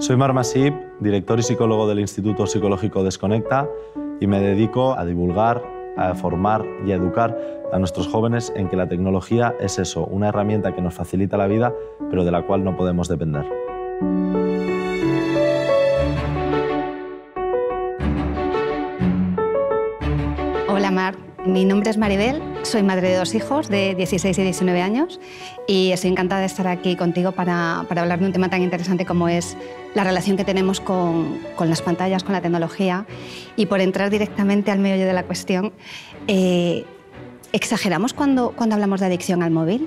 Soy Mar Masip, director y psicólogo del Instituto Psicológico Desconecta y me dedico a divulgar, a formar y a educar a nuestros jóvenes en que la tecnología es eso, una herramienta que nos facilita la vida, pero de la cual no podemos depender. Hola Mar, mi nombre es Maribel, soy madre de dos hijos de 16 y 19 años y estoy encantada de estar aquí contigo para, hablar de un tema tan interesante como es la relación que tenemos con, las pantallas, con la tecnología. Y por entrar directamente al meollo de la cuestión, eh, ¿exageramos cuando, cuando hablamos de adicción al móvil?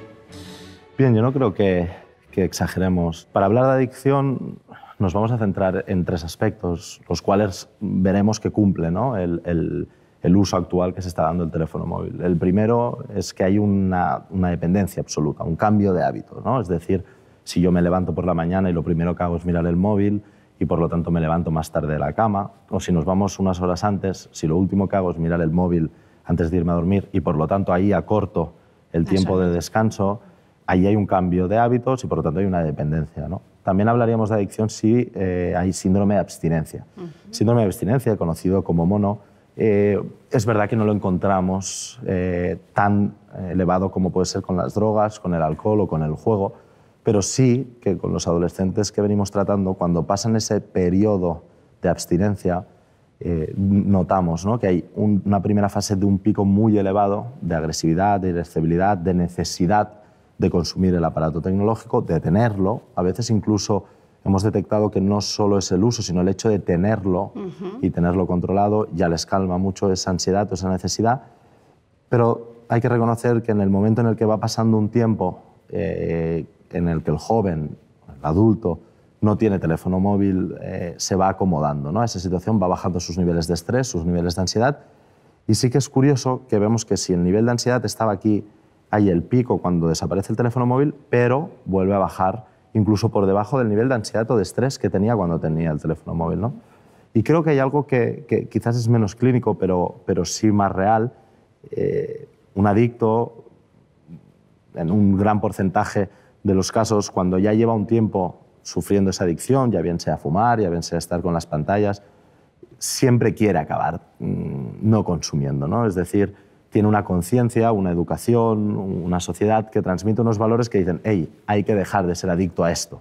Bien, yo no creo que, exageremos. Para hablar de adicción nos vamos a centrar en tres aspectos, los cuales veremos que cumple el el uso actual que se está dando el teléfono móvil. El primero es que hay una, dependencia absoluta, un cambio de hábito. ¿no? Es decir, si yo me levanto por la mañana y lo primero que hago es mirar el móvil y por lo tanto me levanto más tarde de la cama, o si nos vamos unas horas antes, si lo último que hago es mirar el móvil antes de irme a dormir y por lo tanto ahí acorto el tiempo de descanso, ahí hay un cambio de hábitos y por lo tanto hay una dependencia. También hablaríamos de adicción si eh, hay síndrome de abstinencia. Síndrome de abstinencia, conocido como mono, eh, es verdad que no lo encontramos eh, tan eh, elevado como puede ser con las drogas, con el alcohol o con el juego, pero sí que con los adolescentes que venimos tratando, cuando pasan ese periodo de abstinencia, notamos que hay una primera fase de un pico muy elevado de agresividad, de irascibilidad, de necesidad de consumir el aparato tecnológico, de tenerlo, a veces incluso hemos detectado que no solo es el uso, sino el hecho de tenerlo y tenerlo controlado, ya les calma mucho esa ansiedad o esa necesidad, pero hay que reconocer que en el momento en el que va pasando un tiempo eh, en el que el joven, el adulto, no tiene teléfono móvil, eh, se va acomodando, ¿no? Esa situación va bajando sus niveles de estrés, sus niveles de ansiedad, y sí que es curioso que vemos que si el nivel de ansiedad estaba aquí, hay el pico cuando desaparece el teléfono móvil, pero vuelve a bajar incluso por debajo del nivel de ansiedad o de estrés que tenía cuando tenía el teléfono móvil. Y creo que hay algo que, quizás es menos clínico, pero, sí más real. Eh, un adicto, en un gran porcentaje de los casos, cuando ya lleva un tiempo sufriendo esa adicción, ya bien sea fumar, ya bien sea estar con las pantallas, siempre quiere acabar mm, no consumiendo. ¿no? Es decir, tiene una conciencia, una educación, una sociedad que transmite unos valores que dicen, hey, hay que dejar de ser adicto a esto.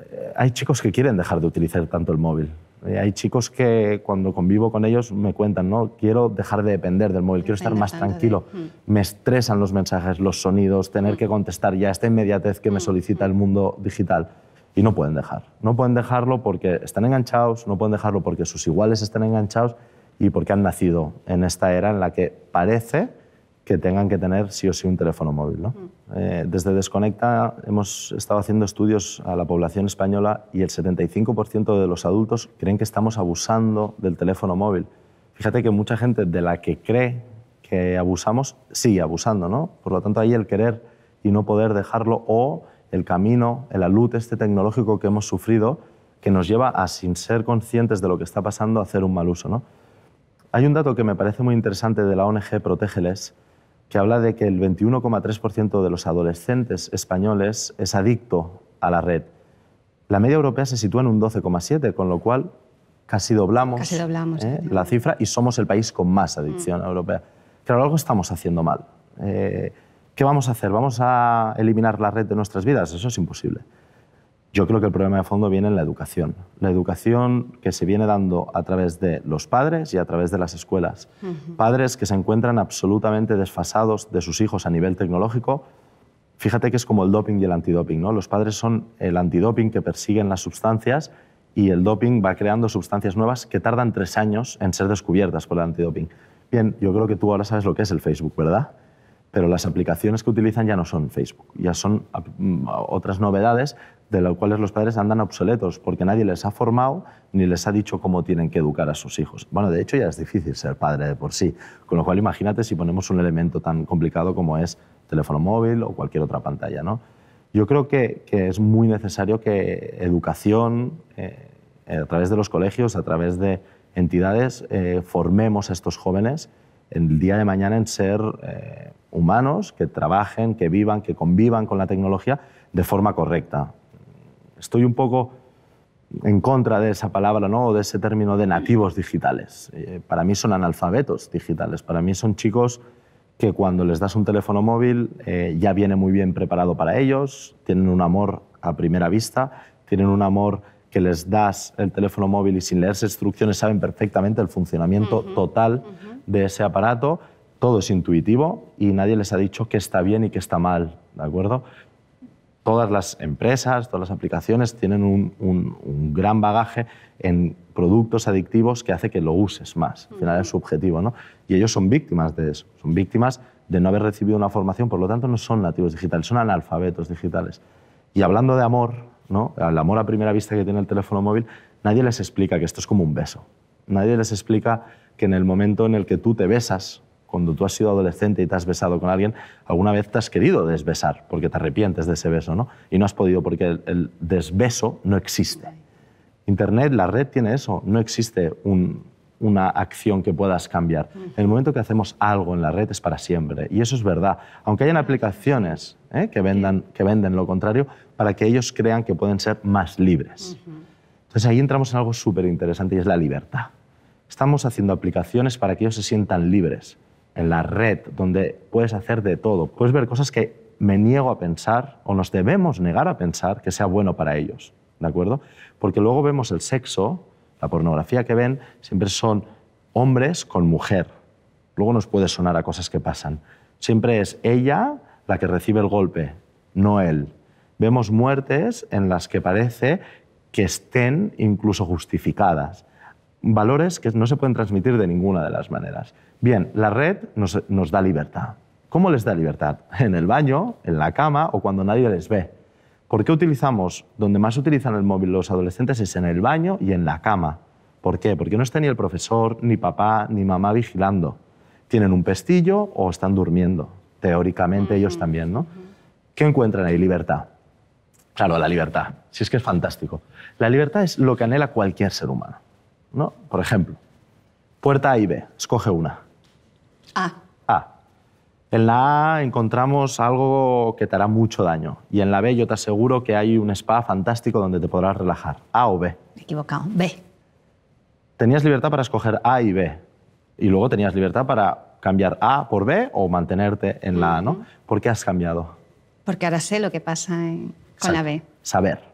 Eh, hay chicos que quieren dejar de utilizar tanto el móvil. Eh, hay chicos que cuando convivo con ellos me cuentan, no, quiero dejar de depender del móvil, quiero estar más tranquilo. Mm. Me estresan los mensajes, los sonidos, tener mm. que contestar ya esta inmediatez que me mm, solicita el mundo digital. Y no pueden dejar. No pueden dejarlo porque están enganchados, no pueden dejarlo porque sus iguales están enganchados y porque han nacido en esta era en la que parece que tengan que tener sí o sí un teléfono móvil. ¿no? Mm. Eh, desde Desconecta hemos estado haciendo estudios a la población española y el 75% de los adultos creen que estamos abusando del teléfono móvil. Fíjate que mucha gente de la que cree que abusamos sigue abusando, ¿no? Por lo tanto, ahí el querer y no poder dejarlo o el camino, el alud este tecnológico que hemos sufrido, que nos lleva a, sin ser conscientes de lo que está pasando, a hacer un mal uso, ¿no? Hay un dato que me parece muy interesante de la ONG Protégeles, que habla de que el 21,3% de los adolescentes españoles es adicto a la red. La media europea se sitúa en un 12,7%, con lo cual casi doblamos, ¿eh? la cifra y somos el país con más adicción mm. europea. Pero algo estamos haciendo mal. Eh, ¿Qué vamos a hacer? ¿Vamos a eliminar la red de nuestras vidas? Eso es imposible. Yo creo que el problema de fondo viene en la educación. La educación que se viene dando a través de los padres y a través de las escuelas. Padres que se encuentran absolutamente desfasados de sus hijos a nivel tecnológico. Fíjate que es como el doping y el antidoping. ¿no? Los padres son el antidoping que persiguen las sustancias y el doping va creando sustancias nuevas que tardan tres años en ser descubiertas por el antidoping. Bien, yo creo que tú ahora sabes lo que es el Facebook, ¿verdad? pero las aplicaciones que utilizan ya no son Facebook, ya son mm, otras novedades de las cuales los padres andan obsoletos, porque nadie les ha formado ni les ha dicho cómo tienen que educar a sus hijos. Bueno, de hecho ya es difícil ser padre de por sí, con lo cual imagínate si ponemos un elemento tan complicado como es teléfono móvil o cualquier otra pantalla. ¿no? Yo creo que, es muy necesario que educación, eh, a través de los colegios, a través de entidades, eh, formemos a estos jóvenes el día de mañana en ser... Eh, humanos que trabajen, que vivan, que convivan con la tecnología de forma correcta. Estoy un poco en contra de esa palabra o de ese término de nativos digitales. Eh, para mí son analfabetos digitales, para mí son chicos que cuando les das un teléfono móvil eh, ya viene muy bien preparado para ellos, tienen un amor a primera vista, tienen un amor que les das el teléfono móvil y sin leerse instrucciones saben perfectamente el funcionamiento total de ese aparato todo es intuitivo y nadie les ha dicho qué está bien y qué está mal, ¿de acuerdo? Todas las empresas, todas las aplicaciones tienen un, gran bagaje en productos adictivos que hace que lo uses más. Al final es subjetivo, ¿no? Y ellos son víctimas de eso, son víctimas de no haber recibido una formación, por lo tanto no son nativos digitales, son analfabetos digitales. Y hablando de amor, ¿no? El amor a primera vista que tiene el teléfono móvil, nadie les explica que esto es como un beso. Nadie les explica que en el momento en el que tú te besas, cuando tú has sido adolescente y te has besado con alguien, alguna vez te has querido desbesar porque te arrepientes de ese beso, ¿no? Y no has podido porque el, desbeso no existe. Internet, la red tiene eso, no existe una acción que puedas cambiar. En el momento que hacemos algo en la red es para siempre, y eso es verdad. Aunque hayan aplicaciones ¿eh? que, vendan, que venden lo contrario, para que ellos crean que pueden ser más libres. Entonces ahí entramos en algo súper interesante y es la libertad. Estamos haciendo aplicaciones para que ellos se sientan libres en la red, donde puedes hacer de todo, puedes ver cosas que me niego a pensar o nos debemos negar a pensar que sea bueno para ellos, ¿de acuerdo? Porque luego vemos el sexo, la pornografía que ven siempre son hombres con mujer. Luego nos puede sonar a cosas que pasan. Siempre es ella la que recibe el golpe, no él. Vemos muertes en las que parece que estén incluso justificadas valores que no se pueden transmitir de ninguna de las maneras. Bien, la red nos, da libertad. ¿Cómo les da libertad? En el baño, en la cama o cuando nadie les ve. ¿Por qué utilizamos, donde más utilizan el móvil los adolescentes es en el baño y en la cama? ¿Por qué? Porque no está ni el profesor, ni papá, ni mamá vigilando. Tienen un pestillo o están durmiendo. Teóricamente ellos también, ¿no? ¿Qué encuentran ahí? Libertad. Claro, la libertad. Si es que es fantástico. La libertad es lo que anhela cualquier ser humano. ¿no? Por ejemplo, puerta A y B, escoge una. A. A. En la A encontramos algo que te hará mucho daño y en la B yo te aseguro que hay un spa fantástico donde te podrás relajar. A o B. he equivocado, B. Tenías libertad para escoger A y B y luego tenías libertad para cambiar A por B o mantenerte en la A, ¿no? ¿Por qué has cambiado? Porque ahora sé lo que pasa con la B. Saber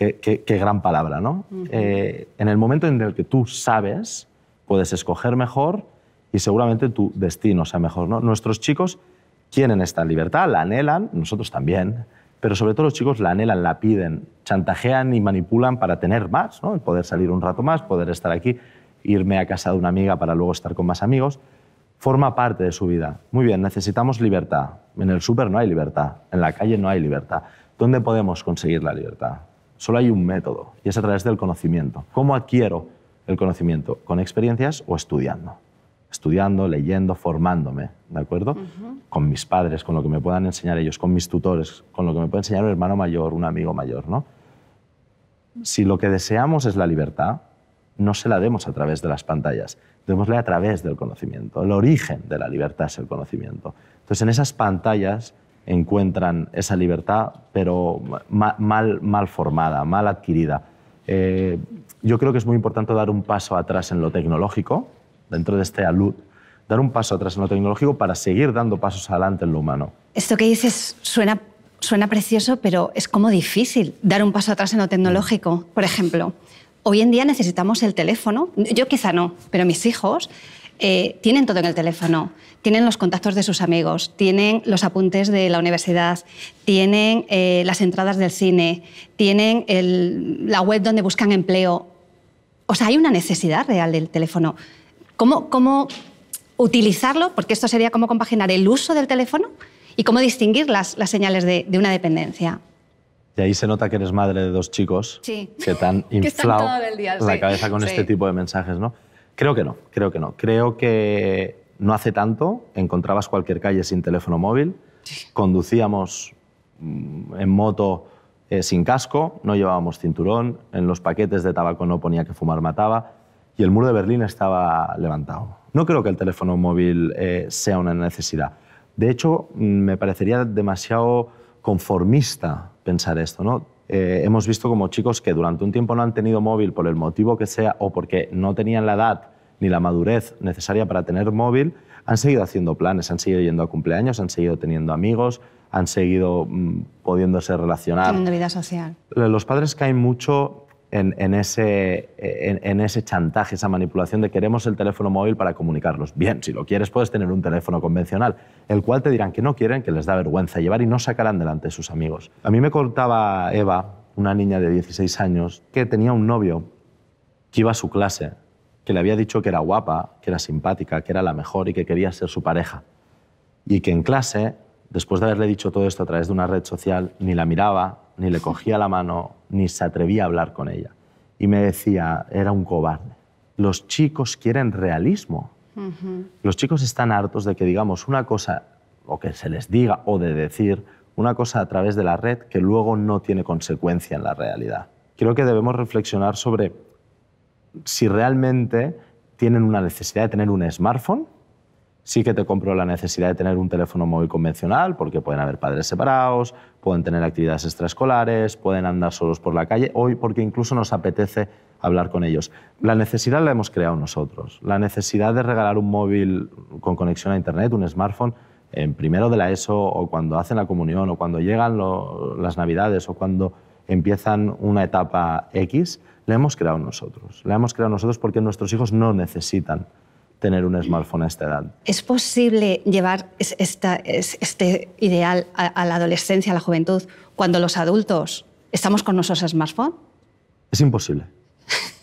qué, gran palabra, ¿no? Eh, en el momento en el que tú sabes, puedes escoger mejor y seguramente tu destino sea mejor, ¿no? Nuestros chicos quieren esta libertad, la anhelan, nosotros también, pero sobre todo los chicos la anhelan, la piden, chantajean y manipulan para tener más, ¿no? El poder salir un rato más, poder estar aquí, irme a casa de una amiga para luego estar con más amigos forma parte de su vida. Muy bien, necesitamos libertad. En el súper no hay libertad, en la calle no hay libertad. ¿Dónde podemos conseguir la libertad? Solo hay un método y es a través del conocimiento. ¿Cómo adquiero el conocimiento? ¿Con experiencias o estudiando? Estudiando, leyendo, formándome, ¿de acuerdo? Con mis padres, con lo que me puedan enseñar ellos, con mis tutores, con lo que me puede enseñar un hermano mayor, un amigo mayor, ¿no? Si lo que deseamos es la libertad, no se la demos a través de las pantallas, démosle a través del conocimiento. El origen de la libertad es el conocimiento. Entonces, en esas pantallas encuentran esa libertad, pero mal, mal formada, mal adquirida. Eh, yo creo que es muy importante dar un paso atrás en lo tecnológico, dentro de este alud, dar un paso atrás en lo tecnológico para seguir dando pasos adelante en lo humano. Esto que dices suena, suena precioso, pero es como difícil dar un paso atrás en lo tecnológico. Por ejemplo, hoy en día necesitamos el teléfono, yo quizá no, pero mis hijos eh, tienen todo en el teléfono, tienen los contactos de sus amigos, tienen los apuntes de la universidad, tienen eh, las entradas del cine, tienen la web donde buscan empleo. O sea, hay una necesidad real del teléfono. ¿Cómo, utilizarlo? Porque esto sería cómo compaginar el uso del teléfono y cómo distinguir las, señales de, una dependencia. Y ahí se nota que eres madre de dos chicos que te han inflado están todo la cabeza con este tipo de mensajes, ¿no? Creo que no, creo que no. Creo que no hace tanto encontrabas cualquier calle sin teléfono móvil, conducíamos mm, en moto eh, sin casco, no llevábamos cinturón, en los paquetes de tabaco no ponía que fumar mataba y el muro de Berlín estaba levantado. No creo que el teléfono móvil eh, sea una necesidad. De hecho, mm, me parecería demasiado conformista pensar esto. ¿no? Eh, hemos visto como chicos que durante un tiempo no han tenido móvil por el motivo que sea o porque no tenían la edad ni la madurez necesaria para tener móvil, han seguido haciendo planes, han seguido yendo a cumpleaños, han seguido teniendo amigos, han seguido mm, pudiéndose relacionar. Teniendo vida social. Los padres caen mucho en, ese, en, ese chantaje, esa manipulación de queremos el teléfono móvil para comunicarlos. Bien, si lo quieres puedes tener un teléfono convencional, el cual te dirán que no quieren, que les da vergüenza llevar y no sacarán delante sus amigos. A mí me contaba Eva, una niña de 16 años, que tenía un novio que iba a su clase, que le había dicho que era guapa, que era simpática, que era la mejor y que quería ser su pareja. Y que en clase, después de haberle dicho todo esto a través de una red social, ni la miraba, ni le cogía la mano ni se atrevía a hablar con ella. Y me decía, era un cobarde. Los chicos quieren realismo. Los chicos están hartos de que digamos una cosa, o que se les diga, o de decir una cosa a través de la red que luego no tiene consecuencia en la realidad. Creo que debemos reflexionar sobre si realmente tienen una necesidad de tener un smartphone Sí que te compro la necesidad de tener un teléfono móvil convencional, porque pueden haber padres separados, pueden tener actividades extraescolares, pueden andar solos por la calle, hoy porque incluso nos apetece hablar con ellos. La necesidad la hemos creado nosotros. La necesidad de regalar un móvil con conexión a Internet, un smartphone, en primero de la ESO o cuando hacen la comunión o cuando llegan las navidades o cuando empiezan una etapa X, la hemos creado nosotros. La hemos creado nosotros porque nuestros hijos no necesitan tener un smartphone a esta edad. ¿Es posible llevar este ideal a, la adolescencia, a la juventud, cuando los adultos estamos con nuestros smartphone? Es imposible.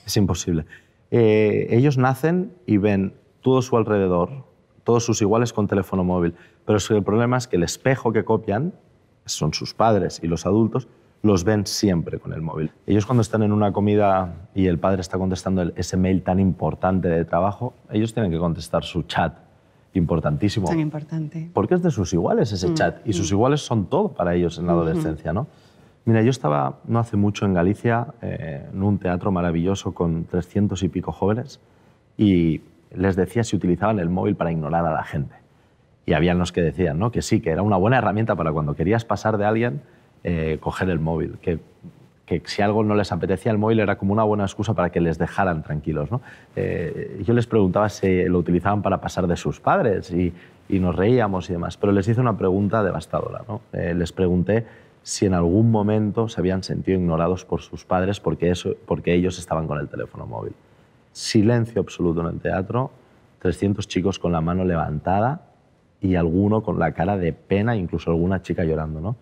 es imposible. Eh, ellos nacen y ven todo su alrededor, todos sus iguales con teléfono móvil. Pero el problema es que el espejo que copian son sus padres y los adultos, los ven siempre con el móvil. Ellos cuando están en una comida y el padre está contestando ese mail tan importante de trabajo, ellos tienen que contestar su chat importantísimo. Tan importante. Porque es de sus iguales ese mm, chat y sus mm. iguales son todo para ellos en la adolescencia, ¿no? Mira, yo estaba no hace mucho en Galicia eh, en un teatro maravilloso con 300 y pico jóvenes y les decía si utilizaban el móvil para ignorar a la gente. Y habían los que decían ¿no? que sí, que era una buena herramienta para cuando querías pasar de alguien eh, coger el móvil, que, que, si algo no les apetecía el móvil era como una buena excusa para que les dejaran tranquilos. ¿no? Eh, yo les preguntaba si lo utilizaban para pasar de sus padres y, y nos reíamos y demás, pero les hice una pregunta devastadora. ¿no? Eh, les pregunté si en algún momento se habían sentido ignorados por sus padres porque, eso, porque ellos estaban con el teléfono móvil. Silencio absoluto en el teatro, 300 chicos con la mano levantada y alguno con la cara de pena, incluso alguna chica llorando. ¿no?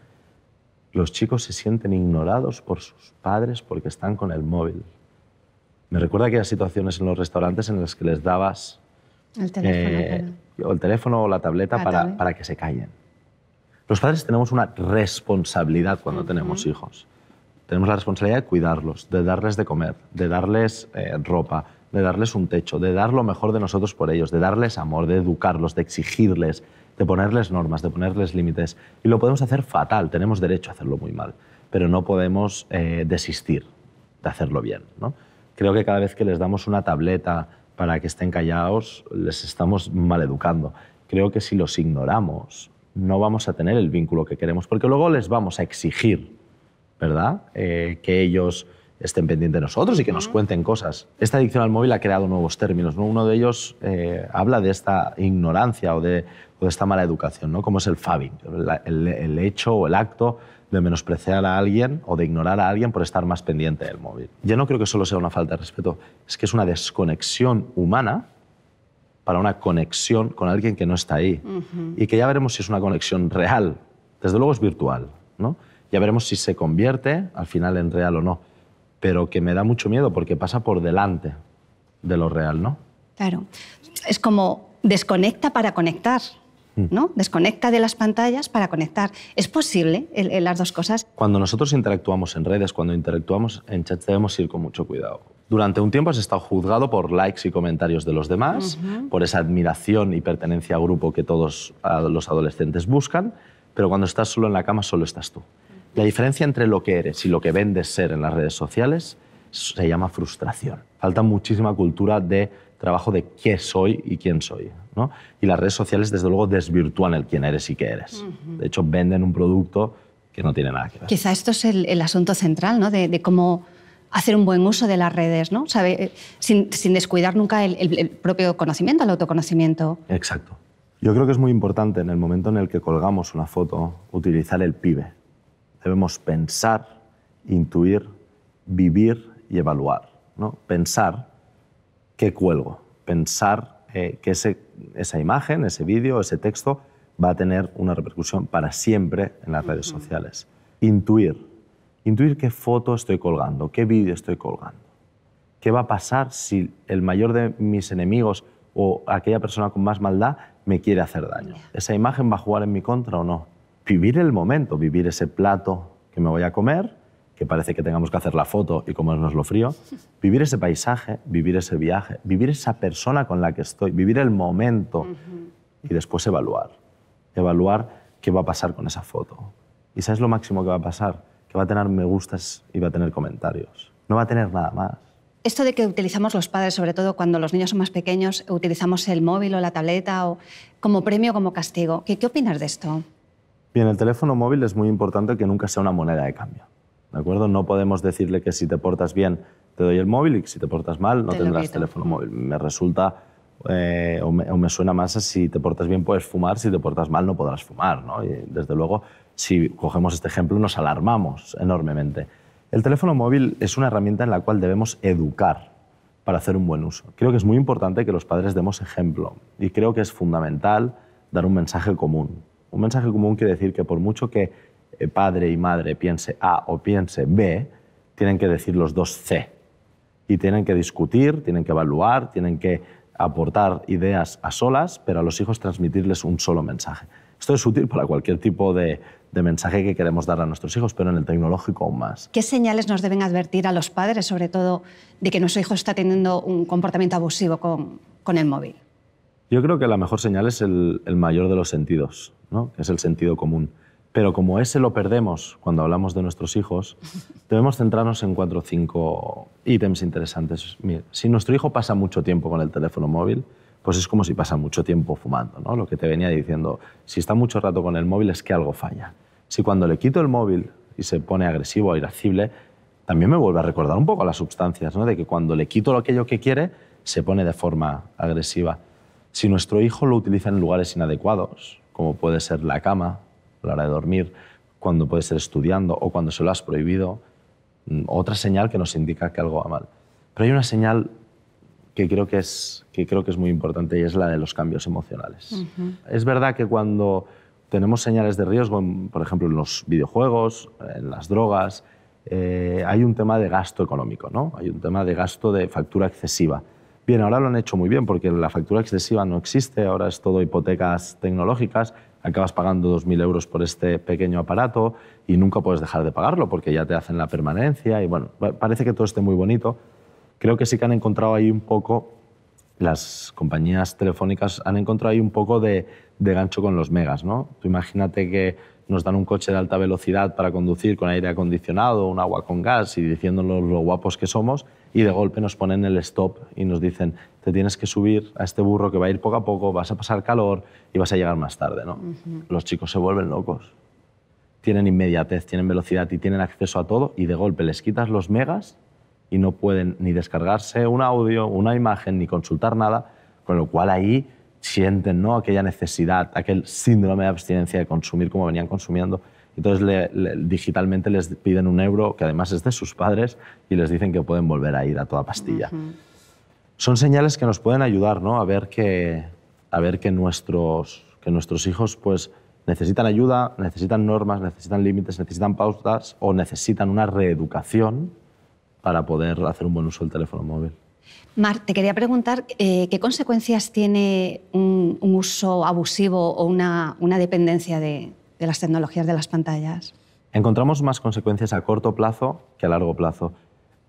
Los chicos se sienten ignorados por sus padres porque están con el móvil. Me recuerda aquellas situaciones en los restaurantes en las que les dabas el teléfono, eh, o el teléfono o la tableta para, que se callen. Los padres tenemos una responsabilidad cuando tenemos hijos. Tenemos la responsabilidad de cuidarlos, de darles de comer, de darles eh, ropa, de darles un techo, de dar lo mejor de nosotros por ellos, de darles amor, de educarlos, de exigirles, de ponerles normas, de ponerles límites. Y lo podemos hacer fatal, tenemos derecho a hacerlo muy mal, pero no podemos eh, desistir de hacerlo bien. Creo que cada vez que les damos una tableta para que estén callados, les estamos maleducando. Creo que si los ignoramos, no vamos a tener el vínculo que queremos, porque luego les vamos a exigir, ¿verdad? Eh, que ellos estén pendientes de nosotros y que nos cuenten cosas. Esta adicción al móvil ha creado nuevos términos. Uno de ellos eh, habla de esta ignorancia o de, esta mala educación, ¿no? como es el fabbing, el, hecho o el acto de menospreciar a alguien o de ignorar a alguien por estar más pendiente del móvil. Yo no creo que solo sea una falta de respeto, es que es una desconexión humana para una conexión con alguien que no está ahí. Y que ya veremos si es una conexión real. Desde luego es virtual, ¿no? Ya veremos si se convierte al final en real o no pero que me da mucho miedo porque pasa por delante de lo real, ¿no? Claro. Es como desconecta para conectar. Mm. ¿no? Desconecta de las pantallas para conectar. Es posible las dos cosas. Cuando nosotros interactuamos en redes, cuando interactuamos en chats, debemos ir con mucho cuidado. Durante un tiempo has estado juzgado por likes y comentarios de los demás, por esa admiración y pertenencia a grupo que todos los adolescentes buscan, pero cuando estás solo en la cama, solo estás tú. La diferencia entre lo que eres y lo que vendes ser en las redes sociales se llama frustración. Falta muchísima cultura de trabajo de qué soy y quién soy. Y las redes sociales, desde luego, desvirtúan el quién eres y qué eres. De hecho, venden un producto que no tiene nada que ver. Quizá esto es el, asunto central ¿no? de, cómo hacer un buen uso de las redes, ¿no? Sabe, eh, sin, descuidar nunca el, el, propio conocimiento, el autoconocimiento. Exacto. Yo creo que es muy importante en el momento en el que colgamos una foto utilizar el pibe debemos pensar, intuir, vivir y evaluar. ¿no? Pensar qué cuelgo, pensar eh, que esa imagen, ese vídeo, ese texto va a tener una repercusión para siempre en las redes sociales. Intuir, intuir qué foto estoy colgando, qué vídeo estoy colgando, qué va a pasar si el mayor de mis enemigos o aquella persona con más maldad me quiere hacer daño. ¿Esa imagen va a jugar en mi contra o no? vivir el momento, vivir ese plato que me voy a comer, que parece que tengamos que hacer la foto y comernos lo frío, vivir ese paisaje, vivir ese viaje, vivir esa persona con la que estoy, vivir el momento y después evaluar. Evaluar qué va a pasar con esa foto. ¿Y sabes lo máximo que va a pasar? Que va a tener me gustas y va a tener comentarios. No va a tener nada más. Esto de que utilizamos los padres, sobre todo cuando los niños son más pequeños, utilizamos el móvil o la tableta o como premio, como castigo. qué opinas de esto? Bien, el teléfono móvil es muy importante que nunca sea una moneda de cambio. ¿De acuerdo? No podemos decirle que si te portas bien te doy el móvil y si te portas mal no tendrás teléfono móvil. Me resulta eh, o, me, suena más a si te portas bien puedes fumar, si te portas mal no podrás fumar. ¿no? Y desde luego, si cogemos este ejemplo, nos alarmamos enormemente. El teléfono móvil es una herramienta en la cual debemos educar para hacer un buen uso. Creo que es muy importante que los padres demos ejemplo y creo que es fundamental dar un mensaje común. Un mensaje común quiere decir que por mucho que eh, padre y madre piense A o piense B, tienen que decir los dos C. Y tienen que discutir, tienen que evaluar, tienen que aportar ideas a solas, pero a los hijos transmitirles un solo mensaje. Esto es útil para cualquier tipo de, mensaje que queremos dar a nuestros hijos, pero en el tecnológico aún más. ¿Qué señales nos deben advertir a los padres, sobre todo, de que nuestro hijo está teniendo un comportamiento abusivo con el móvil? Yo creo que la mejor señal es el, mayor de los sentidos, ¿no? que es el sentido común. Pero como ese lo perdemos cuando hablamos de nuestros hijos, debemos centrarnos en cuatro o cinco ítems interesantes. si nuestro hijo pasa mucho tiempo con el teléfono móvil, pues es como si pasa mucho tiempo fumando, ¿no? Lo que te venía diciendo, si está mucho rato con el móvil es que algo falla. Si cuando le quito el móvil y se pone agresivo o e irascible, también me vuelve a recordar un poco las sustancias, ¿no? De que cuando le quito aquello que quiere, se pone de forma agresiva. Si nuestro hijo lo utiliza en lugares inadecuados, como puede ser la cama, a la hora de dormir, cuando puede ser estudiando o cuando se lo has prohibido, mm, otra señal que nos indica que algo va mal. Pero hay una señal que creo que es, creo que es muy importante y es la de los cambios emocionales. Es verdad que cuando tenemos señales de riesgo, por ejemplo, en los videojuegos, en las drogas, eh, hay un tema de gasto económico, ¿no? hay un tema de gasto de factura excesiva. Bien, ahora lo han hecho muy bien porque la factura excesiva no existe, ahora es todo hipotecas tecnológicas, acabas pagando 2.000 euros por este pequeño aparato y nunca puedes dejar de pagarlo porque ya te hacen la permanencia y bueno, parece que todo esté muy bonito. Creo que sí que han encontrado ahí un poco, las compañías telefónicas han encontrado ahí un poco de, gancho con los megas, ¿no? Tú imagínate que nos dan un coche de alta velocidad para conducir con aire acondicionado, un agua con gas y diciéndonos lo guapos que somos y de golpe nos ponen el stop y nos dicen, te tienes que subir a este burro que va a ir poco a poco, vas a pasar calor y vas a llegar más tarde. ¿no? Los chicos se vuelven locos. Tienen inmediatez, tienen velocidad y tienen acceso a todo y de golpe les quitas los megas y no pueden ni descargarse un audio, una imagen, ni consultar nada, con lo cual ahí sienten ¿no? aquella necesidad, aquel síndrome de abstinencia de consumir como venían consumiendo entonces digitalmente les piden un euro, que además es de sus padres, y les dicen que pueden volver a ir a toda pastilla. Son señales que nos pueden ayudar a ver, que, a ver que, nuestros, que nuestros hijos pues, necesitan ayuda, necesitan normas, necesitan límites, necesitan pautas o necesitan una reeducación para poder hacer un buen uso del teléfono móvil. Mar, te quería preguntar eh, qué consecuencias tiene un, uso abusivo o una dependencia de, de las tecnologías de las pantallas. Encontramos más consecuencias a corto plazo que a largo plazo.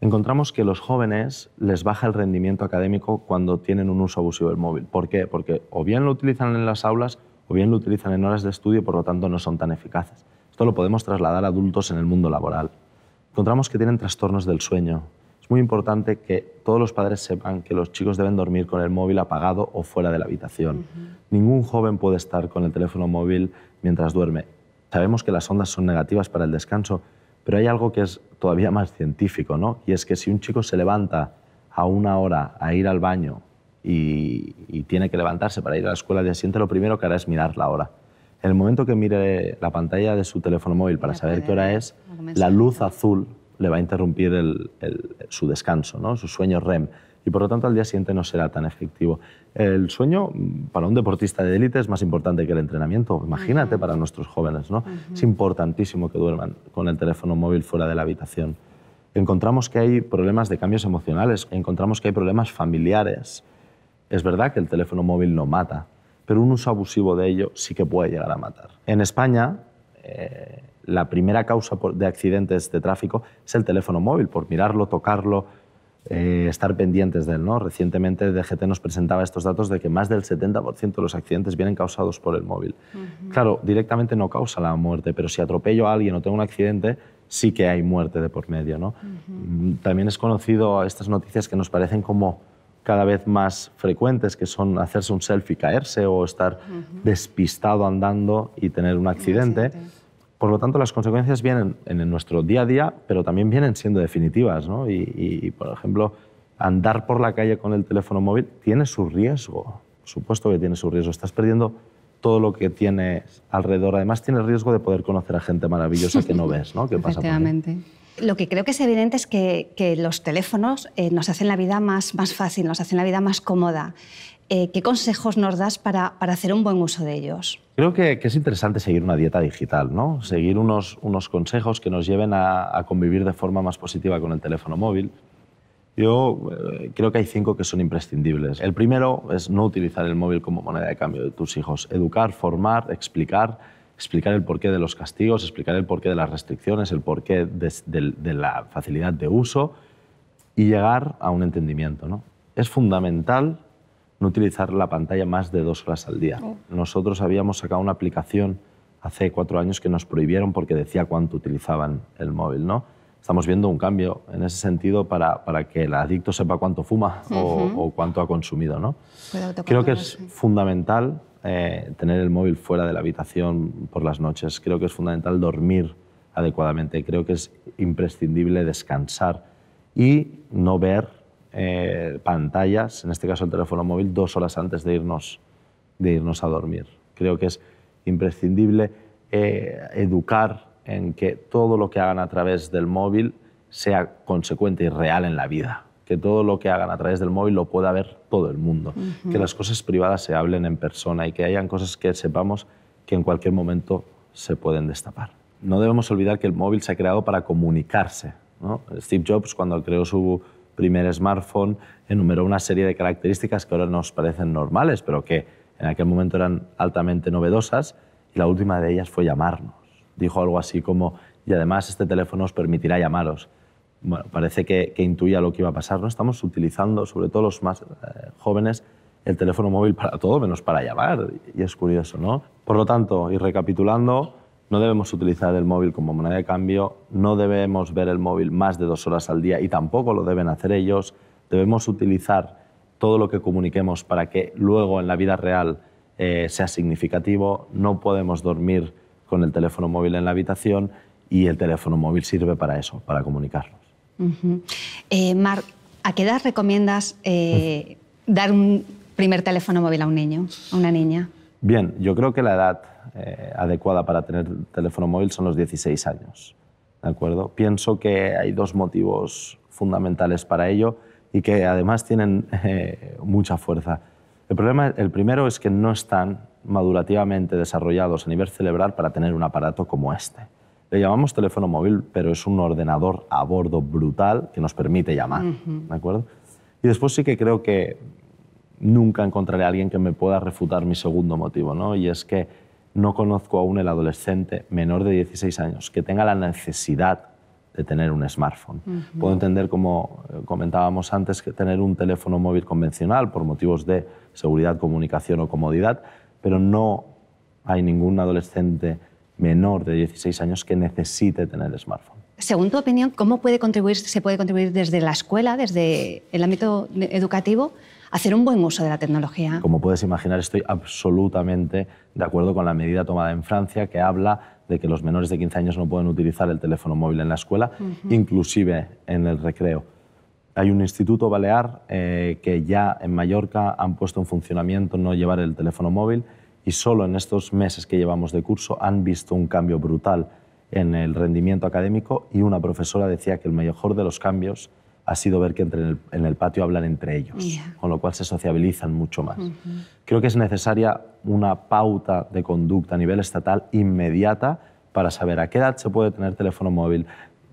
Encontramos que los jóvenes les baja el rendimiento académico cuando tienen un uso abusivo del móvil. ¿Por qué? Porque o bien lo utilizan en las aulas o bien lo utilizan en horas de estudio y por lo tanto no son tan eficaces. Esto lo podemos trasladar a adultos en el mundo laboral. Encontramos que tienen trastornos del sueño. Es muy importante que todos los padres sepan que los chicos deben dormir con el móvil apagado o fuera de la habitación. Ningún joven puede estar con el teléfono móvil mientras duerme. Sabemos que las ondas son negativas para el descanso, pero hay algo que es todavía más científico, ¿no? Y es que si un chico se levanta a una hora a ir al baño y, tiene que levantarse para ir a la escuela al día siguiente, lo primero que hará es mirar la hora. En el momento que mire la pantalla de su teléfono móvil para saber qué hora es, la luz azul le va a interrumpir su descanso, ¿no? su sueño REM y por lo tanto al día siguiente no será tan efectivo. El sueño mm, para un deportista de élite es más importante que el entrenamiento, imagínate para nuestros jóvenes, ¿no? Es importantísimo que duerman con el teléfono móvil fuera de la habitación. Encontramos que hay problemas de cambios emocionales, encontramos que hay problemas familiares. Es verdad que el teléfono móvil no mata, pero un uso abusivo de ello sí que puede llegar a matar. En España, eh, la primera causa de accidentes de tráfico es el teléfono móvil, por mirarlo, tocarlo, eh, estar pendientes de él. ¿no? Recientemente DGT nos presentaba estos datos de que más del 70% de los accidentes vienen causados por el móvil. Claro, directamente no causa la muerte, pero si atropello a alguien o tengo un accidente, sí que hay muerte de por medio. ¿no? Mm, también es conocido estas noticias que nos parecen como cada vez más frecuentes, que son hacerse un selfie, caerse o estar despistado andando y tener Un accidente. Por lo tanto, las consecuencias vienen en nuestro día a día, pero también vienen siendo definitivas. ¿no? Y, por ejemplo, andar por la calle con el teléfono móvil tiene su riesgo. supuesto que tiene su riesgo. Estás perdiendo todo lo que tienes alrededor. Además, tienes riesgo de poder conocer a gente maravillosa que no ves, ¿no? Lo que creo que es evidente es que, los teléfonos eh, nos hacen la vida más, más fácil, nos hacen la vida más cómoda. Eh, ¿qué consejos nos das para, para, hacer un buen uso de ellos? Creo que, es interesante seguir una dieta digital, ¿no? Seguir unos, unos consejos que nos lleven a, a convivir de forma más positiva con el teléfono móvil. Yo eh, creo que hay cinco que son imprescindibles. El primero es no utilizar el móvil como moneda de cambio de tus hijos. Educar, formar, explicar, explicar el porqué de los castigos, explicar el porqué de las restricciones, el porqué de, de la facilidad de uso y llegar a un entendimiento. ¿no? Es fundamental no utilizar la pantalla más de dos horas al día. Oh. Nosotros habíamos sacado una aplicación hace cuatro años que nos prohibieron porque decía cuánto utilizaban el móvil, ¿no? Estamos viendo un cambio en ese sentido para, que el adicto sepa cuánto fuma o, cuánto ha consumido, ¿no? Creo que es fundamental eh, tener el móvil fuera de la habitación por las noches. Creo que es fundamental dormir adecuadamente. Creo que es imprescindible descansar y no ver eh, pantallas, en este caso el teléfono móvil, dos horas antes de irnos, de irnos a dormir. Creo que es imprescindible eh, educar en que todo lo que hagan a través del móvil sea consecuente y real en la vida que todo lo que hagan a través del móvil lo pueda ver todo el mundo, que las cosas privadas se hablen en persona y que hayan cosas que sepamos que en cualquier momento se pueden destapar. No debemos olvidar que el móvil se ha creado para comunicarse. Steve Jobs, cuando creó su primer smartphone enumeró una serie de características que ahora nos parecen normales, pero que en aquel momento eran altamente novedosas, y la última de ellas fue llamarnos. Dijo algo así como, y además este teléfono os permitirá llamaros. Bueno, parece que, intuía lo que iba a pasar. No estamos utilizando, sobre todo los más eh, jóvenes, el teléfono móvil para todo menos para llamar, y es curioso, ¿no? Por lo tanto, y recapitulando, no debemos utilizar el móvil como moneda de cambio, no debemos ver el móvil más de dos horas al día y tampoco lo deben hacer ellos. Debemos utilizar todo lo que comuniquemos para que luego en la vida real eh, sea significativo. No podemos dormir con el teléfono móvil en la habitación y el teléfono móvil sirve para eso, para comunicarnos. Eh, Marc, ¿a qué edad recomiendas eh, dar un primer teléfono móvil a un niño, a una niña? Bien, yo creo que la edad eh, adecuada para tener teléfono móvil son los 16 años. ¿De acuerdo? Pienso que hay dos motivos fundamentales para ello y que además tienen eh, mucha fuerza. El, problema, el primero es que no están madurativamente desarrollados a nivel cerebral para tener un aparato como este. Le llamamos teléfono móvil, pero es un ordenador a bordo brutal que nos permite llamar. ¿De acuerdo? Y después sí que creo que nunca encontraré a alguien que me pueda refutar mi segundo motivo, ¿no? Y es que no conozco aún el adolescente menor de 16 años que tenga la necesidad de tener un smartphone. Puedo entender, como eh, comentábamos antes, que tener un teléfono móvil convencional por motivos de seguridad, comunicación o comodidad, pero no hay ningún adolescente menor de 16 años que necesite tener smartphone según tu opinión, ¿cómo puede contribuir, se puede contribuir desde la escuela, desde el ámbito educativo, a hacer un buen uso de la tecnología? Como puedes imaginar, estoy absolutamente de acuerdo con la medida tomada en Francia que habla de que los menores de 15 años no pueden utilizar el teléfono móvil en la escuela, inclusive en el recreo. Hay un instituto balear eh, que ya en Mallorca han puesto en funcionamiento no llevar el teléfono móvil y solo en estos meses que llevamos de curso han visto un cambio brutal en el rendimiento académico y una profesora decía que el mejor de los cambios ha sido ver que entre en, el, patio hablan entre ellos, con lo cual se sociabilizan mucho más. Creo que es necesaria una pauta de conducta a nivel estatal inmediata para saber a qué edad se puede tener teléfono móvil,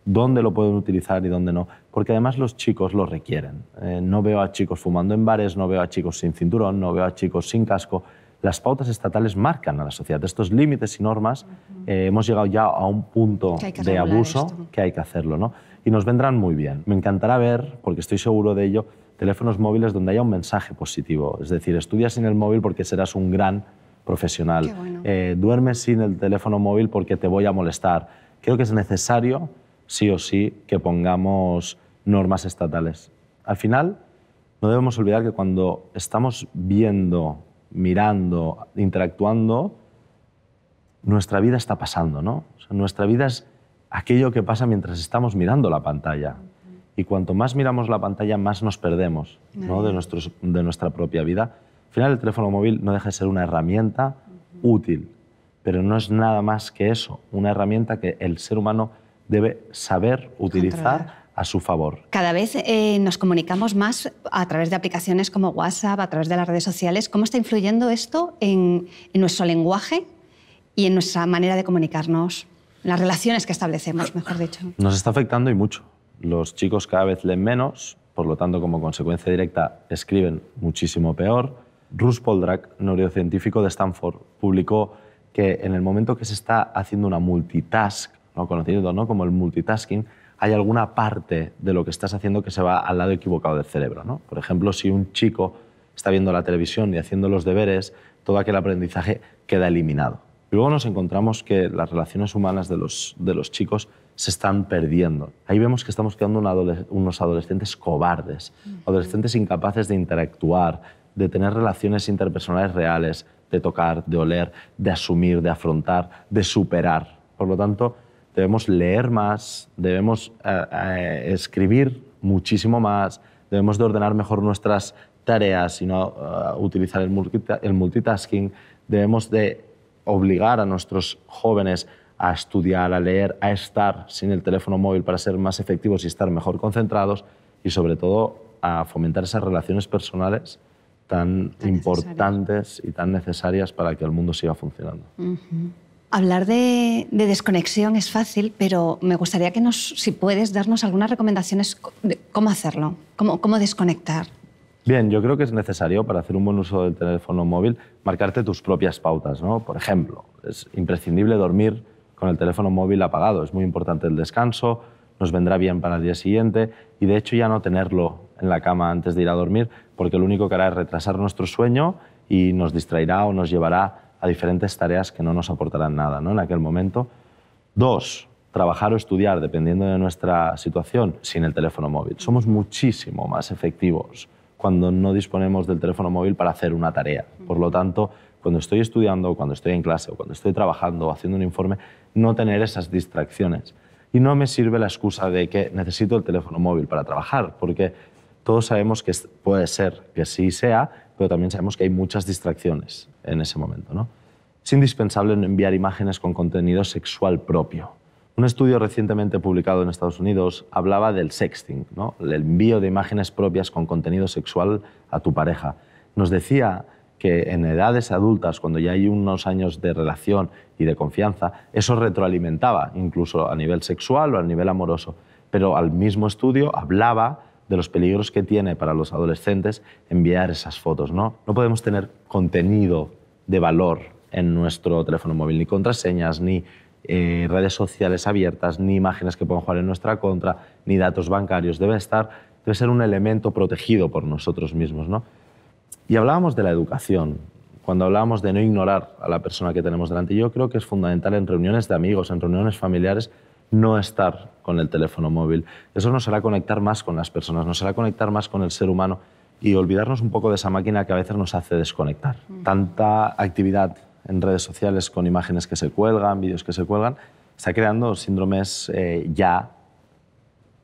dónde lo pueden utilizar y dónde no, porque además los chicos lo requieren. Eh, no veo a chicos fumando en bares, no veo a chicos sin cinturón, no veo a chicos sin casco las pautas estatales marcan a la sociedad. Estos límites y normas, eh, hemos llegado ya a un punto de abuso que hay que hacerlo. ¿no? Y nos vendrán muy bien. Me encantará ver, porque estoy seguro de ello, teléfonos móviles donde haya un mensaje positivo. Es decir, estudia sin el móvil porque serás un gran profesional. Eh, duerme sin el teléfono móvil porque te voy a molestar. Creo que es necesario, sí o sí, que pongamos normas estatales. Al final, no debemos olvidar que cuando estamos viendo mirando, interactuando, nuestra vida está pasando, ¿no? nuestra vida es aquello que pasa mientras estamos mirando la pantalla. Y cuanto más miramos la pantalla, más nos perdemos de, de nuestra propia vida. Al final, el teléfono móvil no deja de ser una herramienta útil, pero no es nada más que eso, una herramienta que el ser humano debe saber utilizar a su favor. Cada vez eh, nos comunicamos más a través de aplicaciones como WhatsApp, a través de las redes sociales. ¿Cómo está influyendo esto en, nuestro lenguaje y en nuestra manera de comunicarnos? Las relaciones que establecemos, mejor dicho. Nos está afectando y mucho. Los chicos cada vez leen menos, por lo tanto, como consecuencia directa, escriben muchísimo peor. Russ Poldrack, neurocientífico de Stanford, publicó que en el momento que se está haciendo una multitask, ¿no? conocido como el multitasking, hay alguna parte de lo que estás haciendo que se va al lado equivocado del cerebro. ¿no? Por ejemplo, si un chico está viendo la televisión y haciendo los deberes, todo aquel aprendizaje queda eliminado. Y luego nos encontramos que las relaciones humanas de los, chicos se están perdiendo. Ahí vemos que estamos quedando unos adolescentes cobardes, adolescentes incapaces de interactuar, de tener relaciones interpersonales reales, de tocar, de oler, de asumir, de afrontar, de superar. Por lo tanto, debemos leer más, debemos eh, eh, escribir muchísimo más, debemos de ordenar mejor nuestras tareas y no eh, utilizar el, multitasking, debemos de obligar a nuestros jóvenes a estudiar, a leer, a estar sin el teléfono móvil para ser más efectivos y estar mejor concentrados y sobre todo a fomentar esas relaciones personales tan, importantes y tan necesarias para que el mundo siga funcionando. Hablar de, desconexión es fácil, pero me gustaría que nos, si puedes, darnos algunas recomendaciones de cómo hacerlo, cómo, desconectar. Bien, yo creo que es necesario para hacer un buen uso del teléfono móvil marcarte tus propias pautas, Por ejemplo, es imprescindible dormir con el teléfono móvil apagado, es muy importante el descanso, nos vendrá bien para el día siguiente y de hecho ya no tenerlo en la cama antes de ir a dormir, porque lo único que hará es retrasar nuestro sueño y nos distraerá o nos llevará a diferentes tareas que no nos aportarán nada ¿no? en aquel momento. Dos, trabajar o estudiar, dependiendo de nuestra situación, sin el teléfono móvil. Somos muchísimo más efectivos cuando no disponemos del teléfono móvil para hacer una tarea. Por lo tanto, cuando estoy estudiando, cuando estoy en clase, o cuando estoy trabajando o haciendo un informe, no tener esas distracciones. Y no me sirve la excusa de que necesito el teléfono móvil para trabajar, porque todos sabemos que puede ser que sí sea, pero también sabemos que hay muchas distracciones en ese momento. Es indispensable enviar imágenes con contenido sexual propio. Un estudio recientemente publicado en Estados Unidos hablaba del sexting, el envío de imágenes propias con contenido sexual a tu pareja. Nos decía que en edades adultas, cuando ya hay unos años de relación y de confianza, eso retroalimentaba, incluso a nivel sexual o a nivel amoroso. Pero al mismo estudio hablaba de los peligros que tiene para los adolescentes enviar esas fotos. No, no podemos tener contenido de valor en nuestro teléfono móvil, ni contraseñas, ni eh, redes sociales abiertas, ni imágenes que puedan jugar en nuestra contra, ni datos bancarios. Debe estar, debe ser un elemento protegido por nosotros mismos, ¿no? Y hablábamos de la educación, cuando hablábamos de no ignorar a la persona que tenemos delante. Yo creo que es fundamental en reuniones de amigos, en reuniones familiares, no estar con el teléfono móvil. Eso nos hará conectar más con las personas, nos hará conectar más con el ser humano y olvidarnos un poco de esa máquina que a veces nos hace desconectar. Tanta actividad en redes sociales con imágenes que se cuelgan, vídeos que se cuelgan, está creando síndromes eh, ya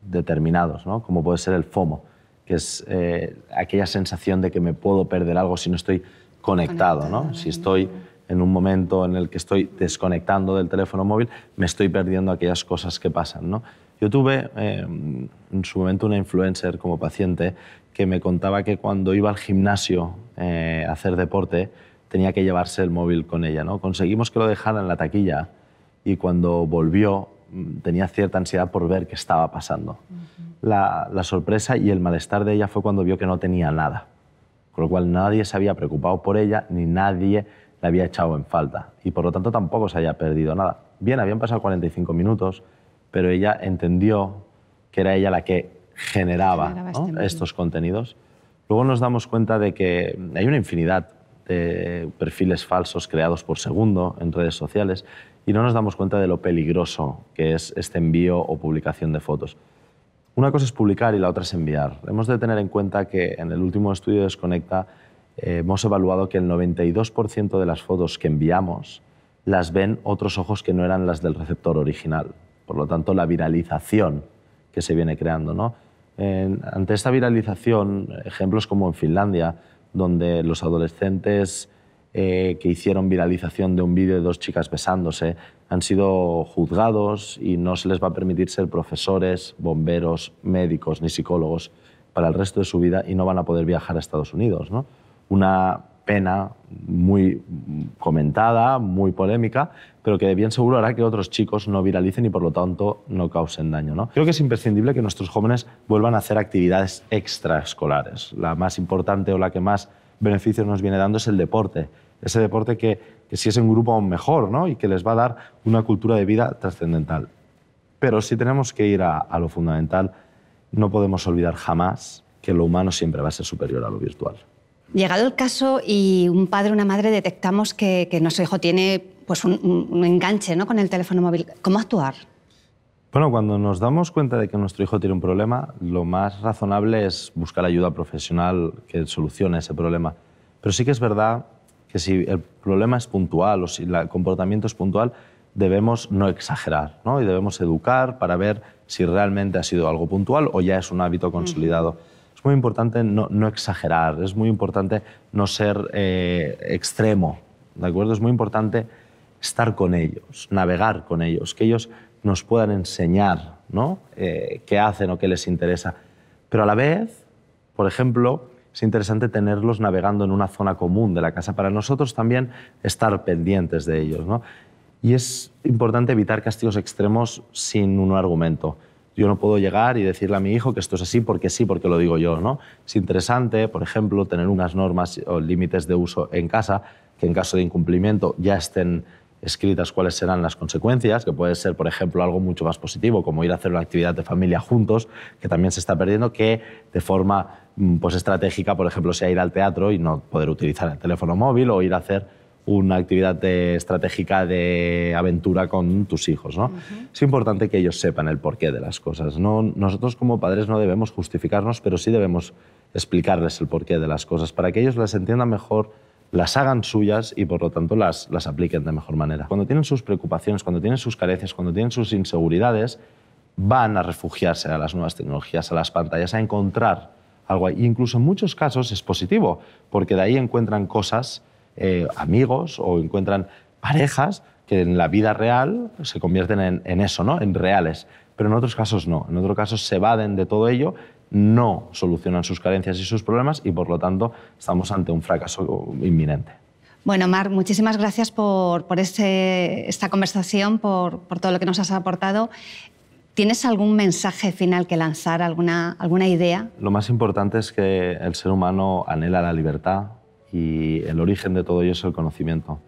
determinados, como puede ser el FOMO, que es eh, aquella sensación de que me puedo perder algo si no estoy conectado, conectado ¿no? si estoy en un momento en el que estoy desconectando del teléfono móvil, me estoy perdiendo aquellas cosas que pasan. Yo tuve eh, en su momento una influencer como paciente que me contaba que cuando iba al gimnasio eh, a hacer deporte tenía que llevarse el móvil con ella. ¿no? Conseguimos que lo dejara en la taquilla y cuando volvió mm, tenía cierta ansiedad por ver qué estaba pasando. la, la, sorpresa y el malestar de ella fue cuando vio que no tenía nada, con lo cual nadie se había preocupado por ella ni nadie la había echado en falta y por lo tanto tampoco se haya perdido nada. Bien, habían pasado 45 minutos, pero ella entendió que era ella la que generaba, este estos contenidos. Luego nos damos cuenta de que hay una infinidad de perfiles falsos creados por segundo en redes sociales y no nos damos cuenta de lo peligroso que es este envío o publicación de fotos. Una cosa es publicar y la otra es enviar. Hemos de tener en cuenta que en el último estudio de Desconecta eh, hemos evaluado que el 92% de las fotos que enviamos las ven otros ojos que no eran las del receptor original. Por lo tanto, la viralización que se viene creando. ¿no? ante esta viralización, ejemplos como en Finlandia, donde los adolescentes eh, que hicieron viralización de un vídeo de dos chicas besándose han sido juzgados y no se les va a permitir ser profesores, bomberos, médicos ni psicólogos para el resto de su vida y no van a poder viajar a Estados Unidos. ¿no? una pena muy comentada, muy polémica, pero que de bien seguro hará que otros chicos no viralicen y por lo tanto no causen daño. Creo que es imprescindible que nuestros jóvenes vuelvan a hacer actividades extraescolares. La más importante o la que más beneficios nos viene dando es el deporte. Ese deporte que, si es en grupo aún mejor ¿no? y que les va a dar una cultura de vida trascendental. Pero si tenemos que ir a lo fundamental, no podemos olvidar jamás que lo humano siempre va a ser superior a lo virtual. Llegado el caso y un padre o una madre detectamos que, nuestro hijo tiene pues un, enganche ¿no? con el teléfono móvil, ¿cómo actuar? Bueno, cuando nos damos cuenta de que nuestro hijo tiene un problema, lo más razonable es buscar ayuda profesional que solucione ese problema. Pero sí que es verdad que si el problema es puntual o si el comportamiento es puntual, debemos no exagerar ¿no? y debemos educar para ver si realmente ha sido algo puntual o ya es un hábito consolidado. Mm es muy importante no, exagerar, es muy importante no ser eh, extremo, ¿de acuerdo? Es muy importante estar con ellos, navegar con ellos, que ellos nos puedan enseñar ¿no? Eh, qué hacen o qué les interesa. Pero a la vez, por ejemplo, es interesante tenerlos navegando en una zona común de la casa, para nosotros también estar pendientes de ellos. ¿no? Y es importante evitar castigos extremos sin un argumento. Yo no puedo llegar y decirle a mi hijo que esto es así porque sí, porque lo digo yo. ¿no? Es interesante, por ejemplo, tener unas normas o límites de uso en casa que en caso de incumplimiento ya estén escritas cuáles serán las consecuencias, que puede ser, por ejemplo, algo mucho más positivo, como ir a hacer una actividad de familia juntos, que también se está perdiendo, que de forma mm, pues, estratégica, por ejemplo, sea ir al teatro y no poder utilizar el teléfono móvil o ir a hacer una actividad estratégica de aventura con tus hijos. ¿no? Es importante que ellos sepan el porqué de las cosas. ¿no? Nosotros como padres no debemos justificarnos, pero sí debemos explicarles el porqué de las cosas para que ellos las entiendan mejor, las hagan suyas y por lo tanto las, las apliquen de mejor manera. Cuando tienen sus preocupaciones, cuando tienen sus carencias, cuando tienen sus inseguridades, van a refugiarse a las nuevas tecnologías, a las pantallas, a encontrar algo. Y incluso en muchos casos es positivo, porque de ahí encuentran cosas eh, amigos o encuentran parejas que en la vida real se convierten en, eso, ¿no? en reales. Pero en otros casos no. En otros casos se evaden de todo ello, no solucionan sus carencias y sus problemas y por lo tanto estamos ante un fracaso inminente. Bueno, Mar, muchísimas gracias por, este, esta conversación, por, todo lo que nos has aportado. ¿Tienes algún mensaje final que lanzar, alguna idea? Lo más importante es que el ser humano anhela la libertad, y el origen de todo ello es el conocimiento.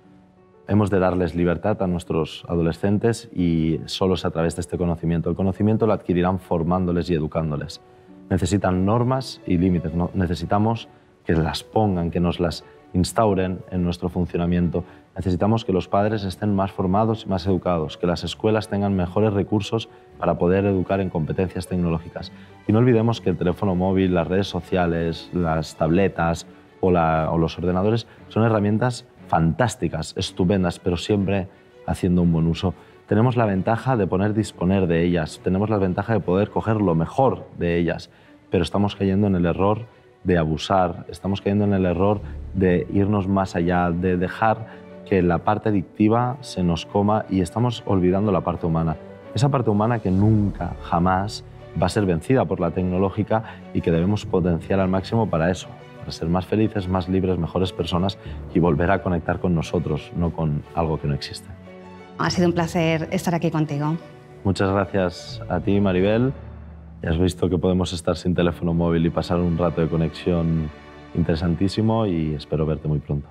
Hemos de darles libertad a nuestros adolescentes y solo es a través de este conocimiento. El conocimiento lo adquirirán formándoles y educándoles. Necesitan normas y límites. Necesitamos que las pongan, que nos las instauren en nuestro funcionamiento. Necesitamos que los padres estén más formados y más educados, que las escuelas tengan mejores recursos para poder educar en competencias tecnológicas. Y no olvidemos que el teléfono móvil, las redes sociales, las tabletas, o, los ordenadores son herramientas fantásticas, estupendas, pero siempre haciendo un buen uso. Tenemos la ventaja de poner disponer de ellas, tenemos la ventaja de poder coger lo mejor de ellas, pero estamos cayendo en el error de abusar, estamos cayendo en el error de irnos más allá, de dejar que la parte adictiva se nos coma y estamos olvidando la parte humana. Esa parte humana que nunca, jamás va a ser vencida por la tecnológica y que debemos potenciar al máximo para eso para ser más felices, más libres, mejores personas y volver a conectar con nosotros, no con algo que no existe. Ha sido un placer estar aquí contigo. Muchas gracias a ti, Maribel. Ya has visto que podemos estar sin teléfono móvil y pasar un rato de conexión interesantísimo y espero verte muy pronto.